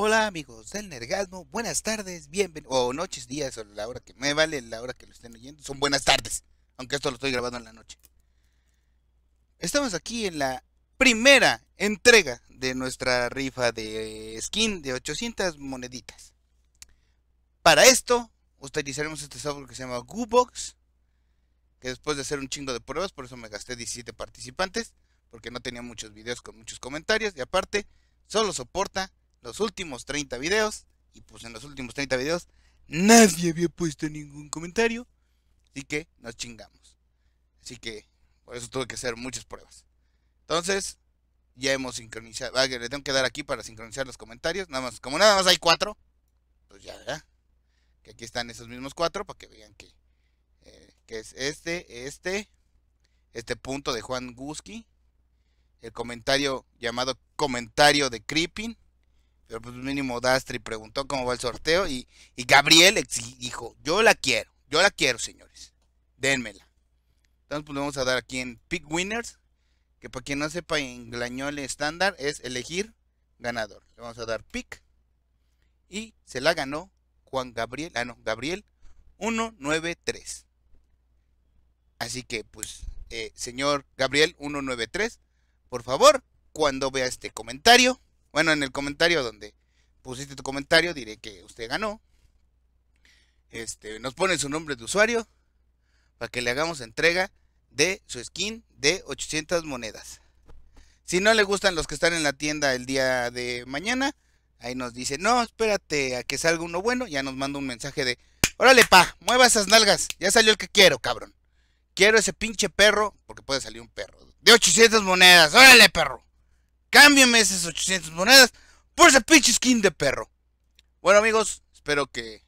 Hola amigos del Nergasmo, buenas tardes, bienvenidos, o noches, días, o la hora que me vale, la hora que lo estén oyendo, son buenas tardes, aunque esto lo estoy grabando en la noche. Estamos aquí en la primera entrega de nuestra rifa de skin de 800 moneditas. Para esto, utilizaremos este software que se llama GooBox, que después de hacer un chingo de pruebas, por eso me gasté 17 participantes, porque no tenía muchos videos con muchos comentarios, y aparte, solo soporta los últimos 30 videos. Y pues en los últimos 30 videos nadie había puesto ningún comentario. Así que nos chingamos. Así que por eso tuve que hacer muchas pruebas. Entonces, ya hemos sincronizado. Ah, le tengo que dar aquí para sincronizar los comentarios. Nada más, como nada más hay cuatro, pues ya, ¿verdad? Que aquí están esos mismos cuatro para que vean que, eh, que es este, este, este punto de Juan Guski. El comentario llamado comentario de Creeping pero pues mínimo Dastri preguntó cómo va el sorteo y, Gabriel dijo, yo la quiero, yo la quiero, señores. denmela Entonces pues vamos a dar aquí en Pick Winners, que para quien no sepa en Glañol estándar es elegir ganador. Le vamos a dar Pick y se la ganó Juan Gabriel, ah no, Gabriel 193. Así que pues, eh, señor Gabriel 193, por favor, cuando vea este comentario bueno, en el comentario donde pusiste tu comentario, diré que usted ganó. Este, nos pone su nombre de usuario para que le hagamos entrega de su skin de 800 monedas. Si no le gustan los que están en la tienda el día de mañana, ahí nos dice, no, espérate a que salga uno bueno, ya nos manda un mensaje de, órale pa, mueva esas nalgas, ya salió el que quiero, cabrón. Quiero ese pinche perro, porque puede salir un perro, de 800 monedas, órale perro cámbiame esas 800 monedas por ese pinche skin de perro. Bueno, amigos, espero que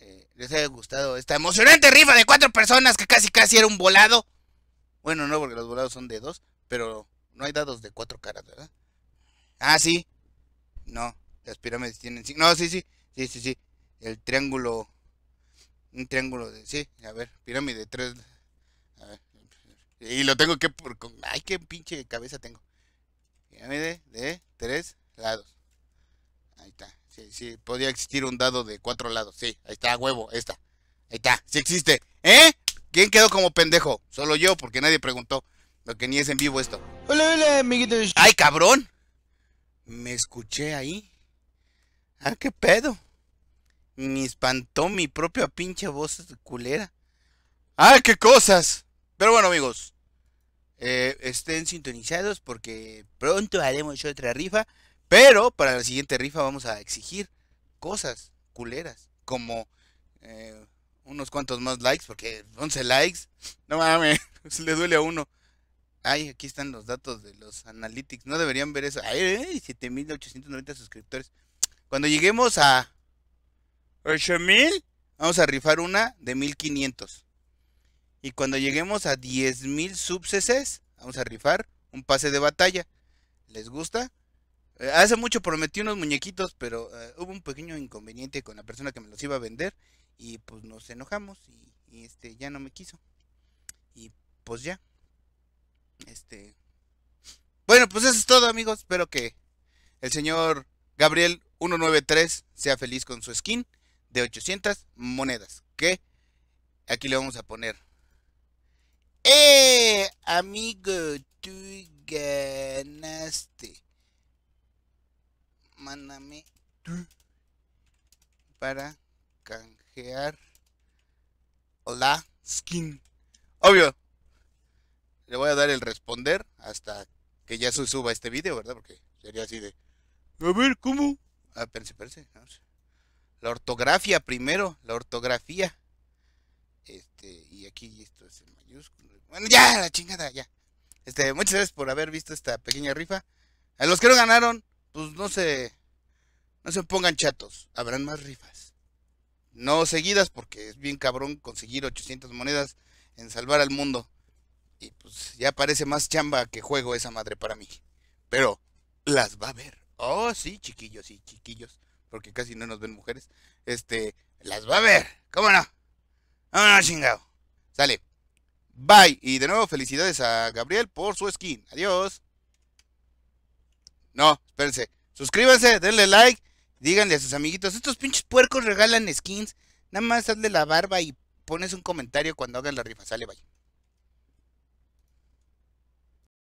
eh, les haya gustado esta emocionante rifa de cuatro personas que casi casi era un volado. Bueno, no, porque los volados son de dos, pero no hay dados de cuatro caras, ¿verdad? Ah, sí. No, las pirámides tienen No, sí, sí, sí, sí, sí. El triángulo. Un triángulo de. Sí, a ver, pirámide de tres. A ver. Y lo tengo que. Ay, qué pinche cabeza tengo de tres lados. Ahí está. Sí, sí, podía existir un dado de cuatro lados. Sí, ahí está, huevo, esta. Ahí está, sí existe. ¿Eh? ¿Quién quedó como pendejo? Solo yo, porque nadie preguntó. Lo que ni es en vivo esto. Hola, hola, amiguitos. ¡Ay, cabrón! Me escuché ahí. Ah, qué pedo. Me espantó mi propia pinche voz culera. Ay qué cosas! Pero bueno, amigos. Eh, estén sintonizados porque pronto haremos otra rifa. Pero para la siguiente rifa vamos a exigir cosas culeras. Como eh, unos cuantos más likes, porque 11 likes. No mames, le duele a uno. Ay, aquí están los datos de los analytics. No deberían ver eso. Ay, 7890 suscriptores. Cuando lleguemos a 8000, vamos a rifar una de 1500. Y cuando lleguemos a 10.000 subs, vamos a rifar un pase de batalla. ¿Les gusta? Eh, hace mucho prometí unos muñequitos, pero eh, hubo un pequeño inconveniente con la persona que me los iba a vender. Y pues nos enojamos y, este ya no me quiso. Y pues ya. Este. Bueno, pues eso es todo, amigos. Espero que el señor Gabriel 193 sea feliz con su skin de 800 monedas. Que aquí le vamos a poner Amigo, tú ganaste. Mándame tú para canjear la skin. Obvio. Le voy a dar el responder hasta que ya se suba este video, ¿verdad? Porque sería así de... A ver, ¿cómo? Ah, espérense, espérense. La ortografía primero, la ortografía. Este, y aquí esto es el mayúsculo Bueno, ya, la chingada, ya. Este, muchas gracias por haber visto esta pequeña rifa. A los que no ganaron, pues no se, no se pongan chatos. Habrán más rifas. No seguidas, porque es bien cabrón conseguir 800 monedas en salvar al mundo. Y pues ya parece más chamba que juego esa madre para mí. Pero las va a ver. Oh, sí, chiquillos y chiquillos. Porque casi no nos ven mujeres. Este, las va a ver. ¿Cómo no? Ah, chingado. Sale. Bye. Y de nuevo, felicidades a Gabriel por su skin. Adiós. No, espérense. Suscríbanse, denle like. Díganle a sus amiguitos, estos pinches puercos regalan skins. Nada más hazle la barba y pones un comentario cuando hagan la rifa. Sale, bye.